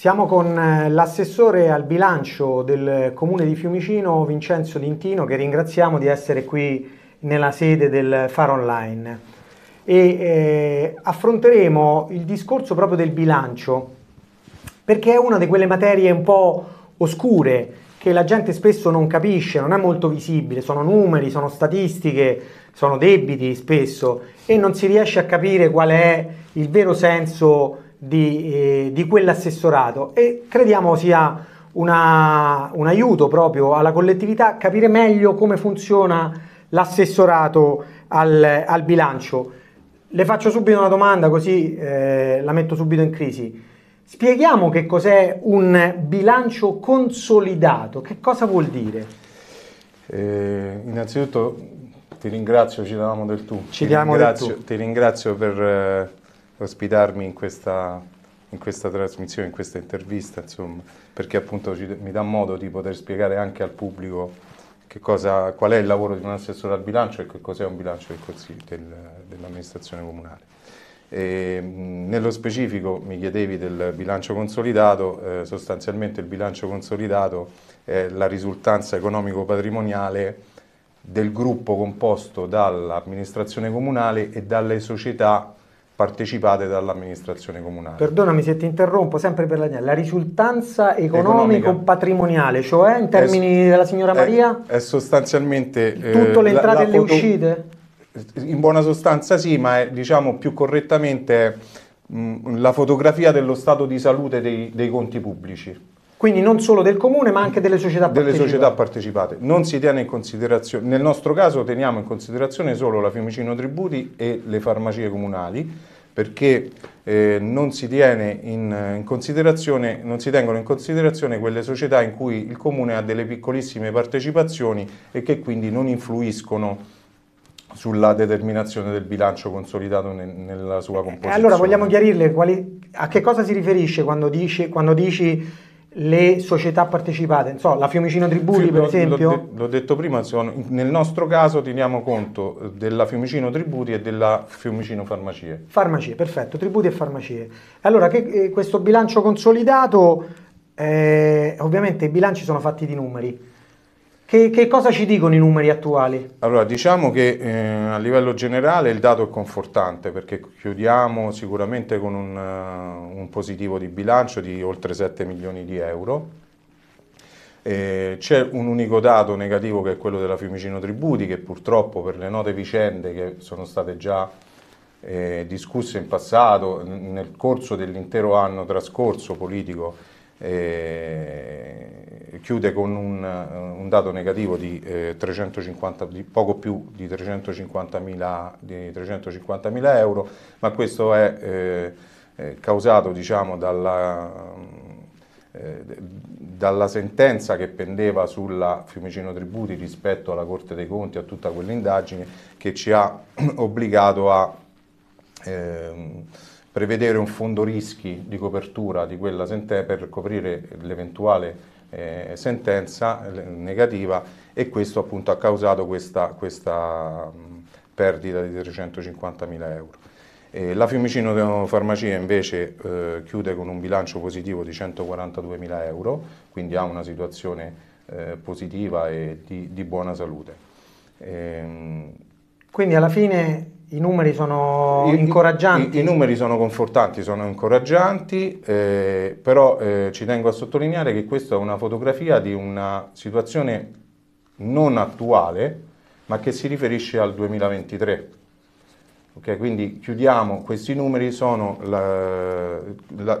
Siamo con eh, l'assessore al bilancio del comune di Fiumicino, Vincenzo Dintino, che ringraziamo di essere qui nella sede del Far Online. E, eh, affronteremo il discorso proprio del bilancio, perché è una di quelle materie un po' oscure che la gente spesso non capisce, non è molto visibile, sono numeri, sono statistiche, sono debiti spesso e non si riesce a capire qual è il vero senso di, eh, di quell'assessorato e crediamo sia una, un aiuto proprio alla collettività capire meglio come funziona l'assessorato al, al bilancio. Le faccio subito una domanda così eh, la metto subito in crisi. Spieghiamo che cos'è un bilancio consolidato, che cosa vuol dire? Eh, innanzitutto ti ringrazio, ci davamo del tu. Ci ti, ringrazio, del tu. ti ringrazio per... Eh, ospitarmi in questa, in questa trasmissione, in questa intervista, insomma, perché appunto ci, mi dà modo di poter spiegare anche al pubblico cosa, qual è il lavoro di un assessore al bilancio e che cos'è un bilancio del del, dell'amministrazione comunale. E, nello specifico mi chiedevi del bilancio consolidato, eh, sostanzialmente il bilancio consolidato è la risultanza economico-patrimoniale del gruppo composto dall'amministrazione comunale e dalle società partecipate dall'amministrazione comunale. Perdonami se ti interrompo, sempre per la, mia, la risultanza economico-patrimoniale, cioè in termini è, della signora Maria? È, è sostanzialmente... Eh, tutto eh, le entrate la, la e le foto, uscite? In buona sostanza sì, ma è, diciamo più correttamente mh, mm, la fotografia dello stato di salute dei, dei conti pubblici. Quindi non solo del comune ma anche delle società partecipate. Delle società partecipate. Non si tiene in considerazione, nel nostro caso teniamo in considerazione solo la Fiumicino Tributi e le farmacie comunali, perché eh, non, si in, eh, in non, si tengono in considerazione quelle società in cui il comune ha delle piccolissime partecipazioni e che quindi non influiscono sulla determinazione del bilancio consolidato ne, nella sua eh, composizione. Allora vogliamo chiarirle quali, a che cosa si riferisce quando dici, quando dici le società partecipate, so, la Fiumicino Triburi sì, per esempio? L'ho, de- detto prima, nel nostro caso teniamo conto della Fiumicino Tributi e della Fiumicino Farmacie. Farmacie, perfetto, tributi e farmacie. Allora, che, eh, questo bilancio consolidato, eh, ovviamente i bilanci sono fatti di numeri. Che, che, cosa ci dicono i numeri attuali? Allora, diciamo che eh, a livello generale il dato è confortante perché chiudiamo sicuramente con un, uh, un positivo di bilancio di oltre 7 milioni di euro. Eh, c'è un unico dato negativo che è quello della Fiumicino Tributi che purtroppo per le note vicende che sono state già eh, discusse in passato, nel corso dell'intero anno trascorso politico, chiude con un, un, dato negativo di, eh, 350, di poco più di 350.000 350 euro, ma questo è eh, causato diciamo, dalla, eh, dalla, sentenza che pendeva sulla Fiumicino Tributi rispetto alla Corte dei Conti, a tutta quell'indagine che ci ha obbligato a... Ehm, prevedere un fondo rischi di copertura di quella sentenza per coprire l'eventuale eh, sentenza eh, negativa e questo appunto ha causato questa, questa perdita di 350.000 euro. Eh, la Fiumicino Farmacia invece eh, chiude con un bilancio positivo di 142.000 euro, quindi ha una situazione eh, positiva e di, di buona salute. Ehm, quindi alla fine i numeri sono incoraggianti? I, i, i numeri sono confortanti, sono incoraggianti, eh, però eh, ci tengo a sottolineare che questa è una fotografia di una situazione non attuale, ma che si riferisce al 2023. Okay, quindi chiudiamo questi numeri, sono la, la,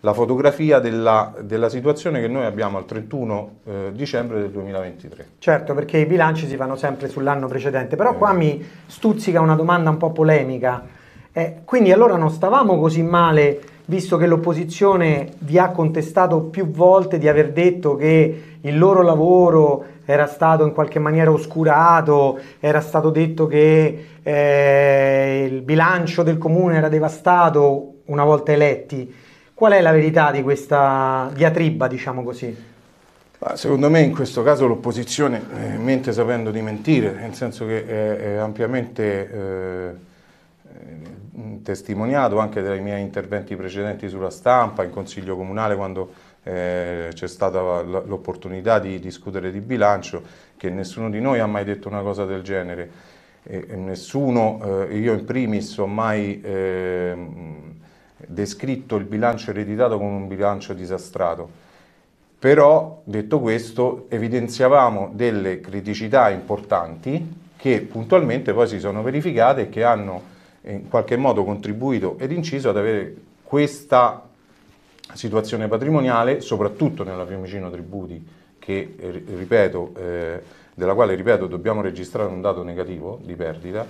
la fotografia della, della, situazione che noi abbiamo al 31 eh, dicembre del 2023. Certo, perché i bilanci si fanno sempre sull'anno precedente, però eh. qua mi stuzzica una domanda un po' polemica. Eh, quindi allora non stavamo così male, visto che l'opposizione vi ha contestato più volte di aver detto che il loro lavoro era stato in qualche maniera oscurato, era stato detto che eh, il bilancio del comune era devastato una volta eletti. Qual è la verità di questa diatriba, diciamo così? Secondo me in questo caso l'opposizione eh, mente sapendo di mentire, nel senso che è, è ampiamente eh, testimoniato anche dai miei interventi precedenti sulla stampa, in consiglio comunale quando eh, c'è stata l'opportunità di discutere di bilancio, che nessuno di noi ha mai detto una cosa del genere. E, e nessuno, eh, io in primis, ho mai eh, descritto il bilancio ereditato come un bilancio disastrato. Però, detto questo, evidenziavamo delle criticità importanti che puntualmente poi si sono verificate e che hanno in qualche modo contribuito ed inciso ad avere questa situazione patrimoniale, soprattutto nella Fiumicino Tributi, che, eh, ripeto, eh, della quale ripeto, dobbiamo registrare un dato negativo di perdita,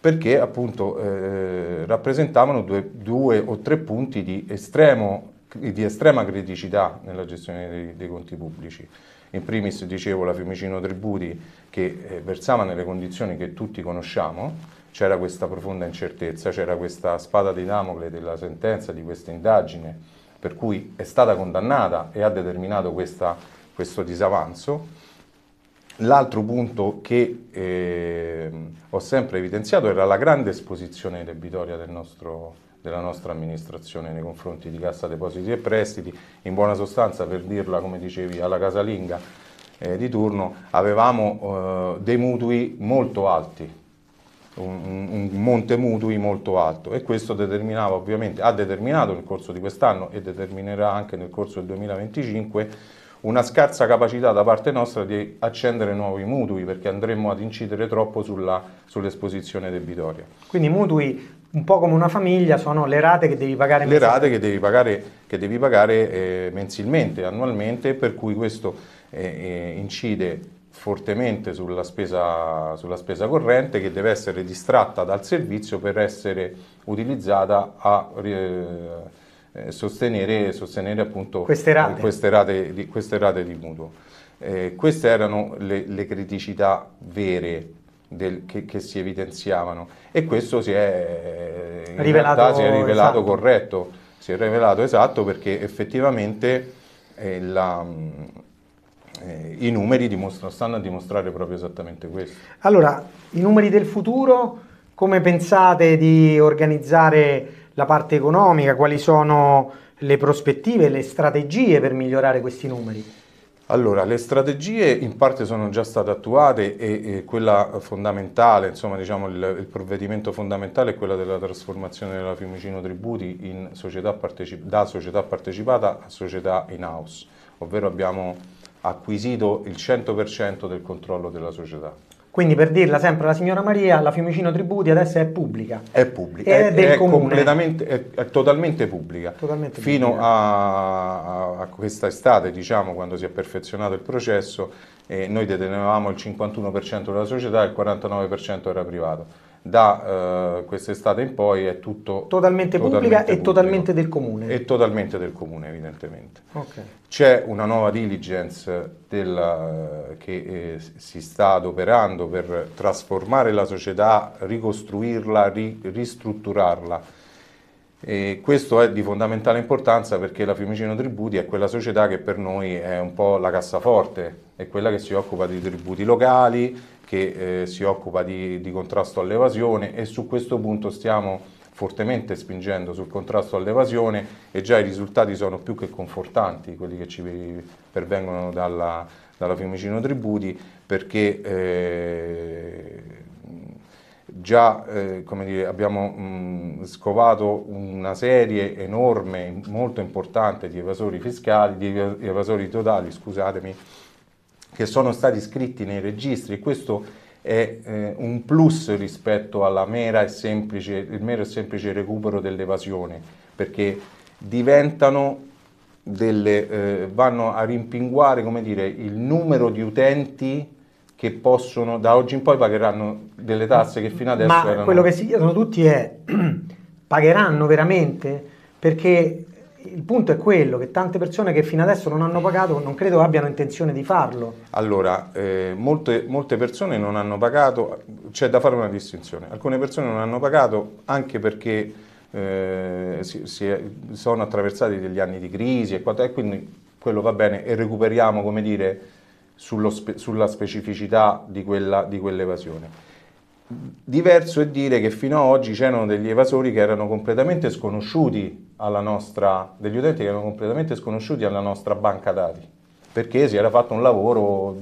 perché appunto eh, rappresentavano due, due, o tre punti di, estremo, di estrema criticità nella gestione dei, dei, conti pubblici. In primis, dicevo, la Fiumicino Tributi che eh, versava nelle condizioni che tutti conosciamo, c'era questa profonda incertezza, c'era questa spada di Damocle della sentenza, di questa indagine, per cui è stata condannata e ha determinato questa, questo disavanzo. L'altro punto che eh, ho sempre evidenziato era la grande esposizione debitoria del nostro, della nostra amministrazione nei confronti di Cassa Depositi e Prestiti, in buona sostanza per dirla come dicevi alla casalinga eh, di turno, avevamo eh, dei mutui molto alti, un, un, monte mutui molto alto e questo determinava ovviamente, ha determinato nel corso di quest'anno e determinerà anche nel corso del 2025 una scarsa capacità da parte nostra di accendere nuovi mutui perché andremo ad incidere troppo sull'esposizione debitoria. Quindi mutui un po' come una famiglia sono le rate che devi pagare mensilmente. Le rate che devi pagare, che devi pagare eh, mensilmente, annualmente, per cui questo eh, eh incide fortemente sulla spesa, sulla spesa, corrente che deve essere distratta dal servizio per essere utilizzata a eh, eh sostenere, sostenere queste, rate. Queste, rate di, queste rate, di, mutuo. Eh, queste erano le, le criticità vere del, che, che, si evidenziavano e questo si è rivelato, si è rivelato esatto. corretto, si è rivelato esatto perché effettivamente eh, la, eh, i numeri dimostr- stanno a dimostrare proprio esattamente questo. Allora, i numeri del futuro, come pensate di organizzare la parte economica? Quali sono le prospettive, le strategie per migliorare questi numeri? Allora, le strategie in parte sono già state attuate e, e quella fondamentale, insomma diciamo il, il, provvedimento fondamentale è quella della trasformazione della Fiumicino Tributi società parteci- da società partecipata a società in house, ovvero abbiamo acquisito il 100% del controllo della società. Quindi per dirla sempre, la signora Maria, la Fiumicino Tributi adesso è pubblica. È pubblica, è, è, del è completamente, è, è, totalmente pubblica. Totalmente Fino pubblica. A, a, questa estate, diciamo, quando si è perfezionato il processo, eh, noi detenevamo il 51% della società e il 49% era privato da eh, quest'estate in poi è tutto totalmente, totalmente pubblica pubblico, e totalmente del comune. E totalmente del comune, evidentemente. Okay. C'è una nuova diligence della, eh, che eh, si sta adoperando per trasformare la società, ricostruirla, ri, ristrutturarla. E questo è di fondamentale importanza perché la Fiumicino Tributi è quella società che per noi è un po' la cassaforte, è quella che si occupa di tributi locali, che eh, si occupa di, di contrasto all'evasione e su questo punto stiamo fortemente spingendo sul contrasto all'evasione e già i risultati sono più che confortanti, quelli che ci pervengono dalla, dalla Fiumicino Tributi, perché eh, già eh, dire, abbiamo mh, scovato una serie enorme, molto importante di evasori fiscali, di evasori totali, scusatemi, che sono stati scritti nei registri. Questo è eh, un plus rispetto al mero e semplice recupero dell'evasione, perché diventano delle, eh, vanno a rimpinguare come dire, il numero di utenti che possono, da oggi in poi pagheranno delle tasse che fino adesso Ma erano... quello che si chiedono tutti è, pagheranno veramente? Perché il punto è quello che tante persone che fino adesso non hanno pagato non credo abbiano intenzione di farlo. Allora, eh, molte, molte, persone non hanno pagato, c'è da fare una distinzione. Alcune persone non hanno pagato anche perché eh, si, si, sono attraversati degli anni di crisi e, quattro, e, quindi quello va bene e recuperiamo, come dire, spe, sulla specificità di, quella, di quell'evasione Diverso è dire che fino ad oggi c'erano degli evasori che erano completamente sconosciuti alla nostra, degli utenti che erano completamente sconosciuti alla nostra banca dati, perché si era fatto un lavoro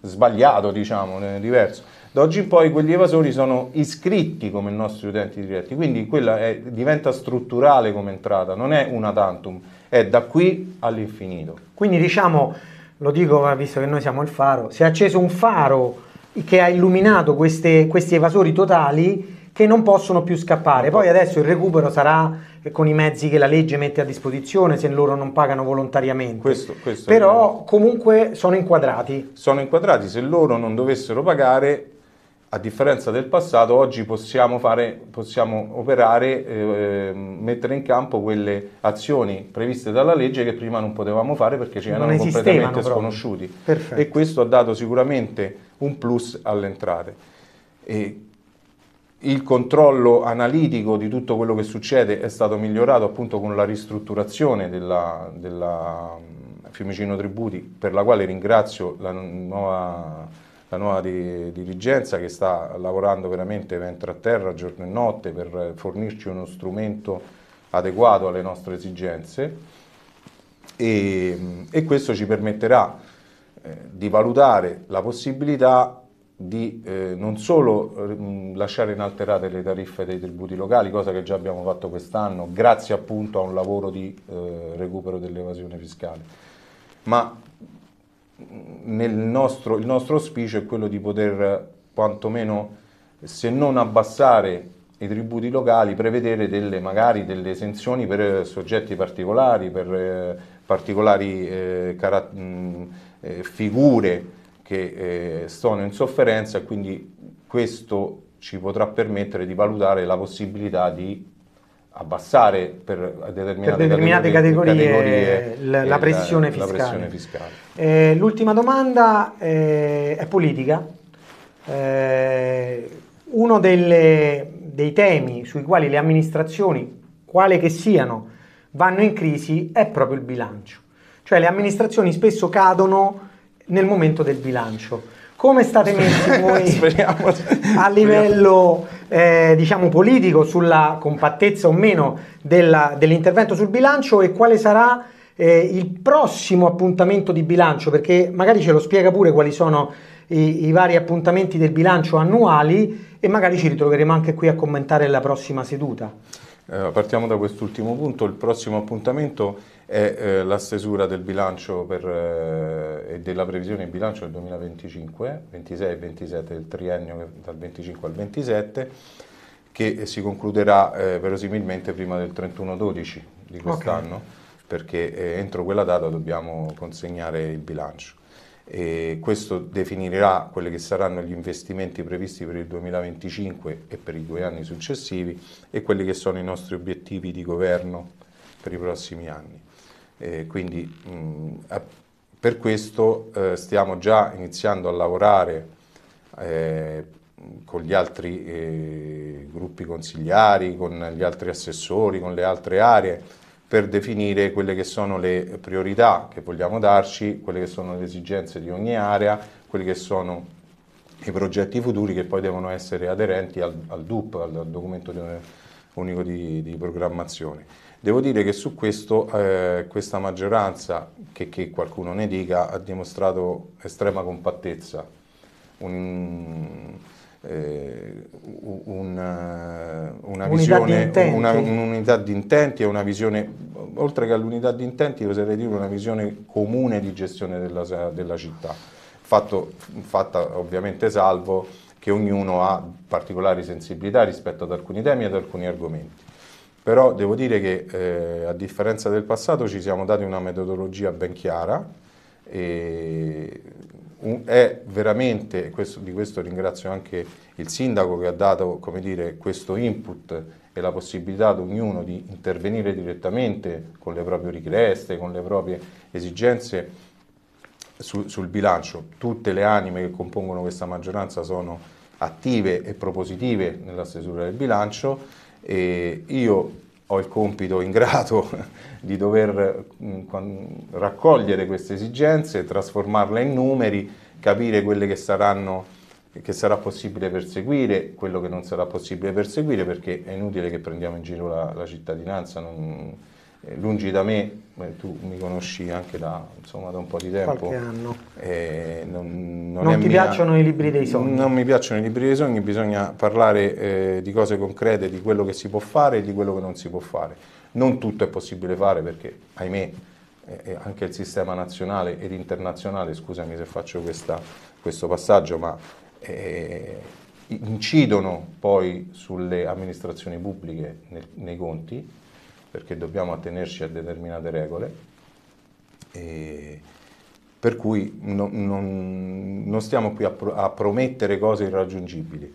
sbagliato, diciamo, eh, diverso. Da oggi in poi quegli evasori sono iscritti come nostri utenti diretti, quindi quella è, diventa strutturale come entrata, non è una tantum, è da qui all'infinito. Quindi diciamo, lo dico visto che noi siamo il faro, si è acceso un faro che ha illuminato queste, questi evasori totali che non possono più scappare. Poi adesso il recupero sarà con i mezzi che la legge mette a disposizione se loro non pagano volontariamente. Questo, questo Però comunque sono inquadrati. Sono inquadrati, se loro non dovessero pagare, a differenza del passato, oggi possiamo, fare, possiamo operare, eh, mettere in campo quelle azioni previste dalla legge che prima non potevamo fare perché ci erano completamente proprio. sconosciuti. Perfetto. E questo ha dato sicuramente un plus alle all'entrata. il controllo analitico di tutto quello che succede è stato migliorato appunto con la ristrutturazione della, della mm, Fiumicino Tributi, per la quale ringrazio la nuova, la nuova di, dirigenza che sta lavorando veramente ventre a terra, giorno e notte, per fornirci uno strumento adeguato alle nostre esigenze e, mm, e questo ci permetterà eh, di valutare la possibilità di eh, non solo eh, mh, lasciare inalterate le tariffe dei tributi locali, cosa che già abbiamo fatto quest'anno, grazie appunto a un lavoro di eh, recupero dell'evasione fiscale, ma nostro, il nostro auspicio è quello di poter quantomeno, se non abbassare i tributi locali, prevedere delle, magari delle esenzioni per eh, soggetti particolari, per eh, particolari caratteristiche eh, figure che eh, sono in sofferenza e quindi questo ci potrà permettere di valutare la possibilità di abbassare per determinate, per determinate categorie, categorie la, eh, la, pressione la, la, pressione fiscale. Eh, l'ultima domanda eh, è politica. Eh, uno delle, dei temi sui quali le amministrazioni, quale che siano, vanno in crisi è proprio il bilancio. Cioè le amministrazioni spesso cadono nel momento del bilancio. Come state messi voi speriamo, a livello eh, diciamo politico sulla compattezza o meno della, dell'intervento sul bilancio e quale sarà eh, il prossimo appuntamento di bilancio? Perché magari ce lo spiega pure quali sono i, i vari appuntamenti del bilancio annuali e magari ci ritroveremo anche qui a commentare la prossima seduta. Eh, partiamo da quest'ultimo punto, il prossimo appuntamento è eh, la stesura del bilancio per, eh, e della previsione di bilancio del 2025, 26 e 27 del triennio dal 25 al 27 che si concluderà eh, verosimilmente prima del 31-12 di quest'anno okay. perché eh, entro quella data dobbiamo consegnare il bilancio. E questo definirà quelli che saranno gli investimenti previsti per il 2025 e per i due anni successivi e quelli che sono i nostri obiettivi di governo per i prossimi anni. E quindi mh, per questo eh, stiamo già iniziando a lavorare eh, con gli altri eh, gruppi consigliari, con gli altri assessori, con le altre aree per definire quelle che sono le priorità che vogliamo darci, quelle che sono le esigenze di ogni area, quelli che sono i progetti futuri che poi devono essere aderenti al, al DUP, al, al documento di, unico di, di, programmazione. Devo dire che su questo eh, questa maggioranza, che, che, qualcuno ne dica, ha dimostrato estrema compattezza. Un, eh, eh, una, una visione, un'unità di intenti e una visione, oltre che all'unità di intenti, oserei dire una visione comune di gestione della, della città, Fatto, fatta ovviamente salvo che ognuno ha particolari sensibilità rispetto ad alcuni temi e ad alcuni argomenti. Però devo dire che eh, a differenza del passato ci siamo dati una metodologia ben chiara e è veramente, questo, di questo ringrazio anche il sindaco che ha dato dire, questo input e la possibilità ad ognuno di intervenire direttamente con le proprie richieste, con le proprie esigenze sul, sul bilancio. Tutte le anime che compongono questa maggioranza sono attive e propositive nella stesura del bilancio e io ho il compito ingrato di dover mm, raccogliere queste esigenze, trasformarle in numeri, capire quelle che saranno che sarà possibile perseguire, quello che non sarà possibile perseguire, perché è inutile che prendiamo in giro la, la cittadinanza, non, eh, lungi da me, tu mi conosci anche da, insomma, da un po' di tempo. Qualche anno. Eh, non, non, non ti mia, piacciono i libri dei sogni? Non mi piacciono i libri dei sogni, bisogna parlare eh, di cose concrete, di quello che si può fare e di quello che non si può fare. Non tutto è possibile fare perché, ahimè, eh, eh anche il sistema nazionale ed internazionale, scusami se faccio questa, questo passaggio, ma... Eh, incidono poi sulle amministrazioni pubbliche nel, nei conti perché dobbiamo attenerci a determinate regole, e per cui non, non, non stiamo qui a, pro, a promettere cose irraggiungibili,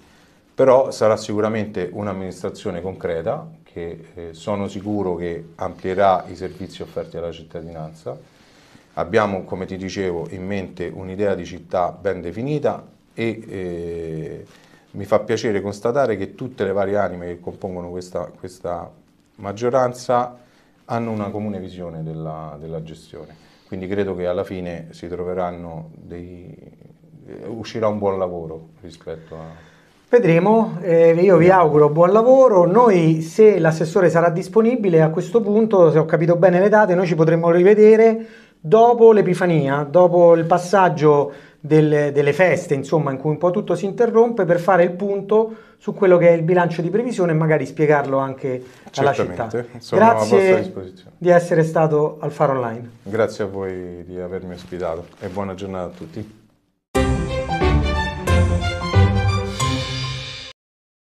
però sarà sicuramente un'amministrazione concreta che eh, sono sicuro che amplierà i servizi offerti alla cittadinanza. Abbiamo, come ti dicevo, in mente un'idea di città ben definita e eh, mi fa piacere constatare che tutte le varie anime che compongono questa, questa maggioranza hanno una comune visione della, della gestione. Quindi credo che alla fine si troveranno dei, uscirà un buon lavoro rispetto a... Vedremo, eh, io vi auguro buon lavoro, noi se l'assessore sarà disponibile a questo punto, se ho capito bene le date, noi ci potremmo rivedere dopo l'Epifania, dopo il passaggio delle, delle feste, insomma, in cui un po' tutto si interrompe per fare il punto su quello che è il bilancio di previsione e magari spiegarlo anche alla città. Sono Grazie di essere stato al Faro Online. Grazie a voi di avermi ospitato e buona giornata a tutti.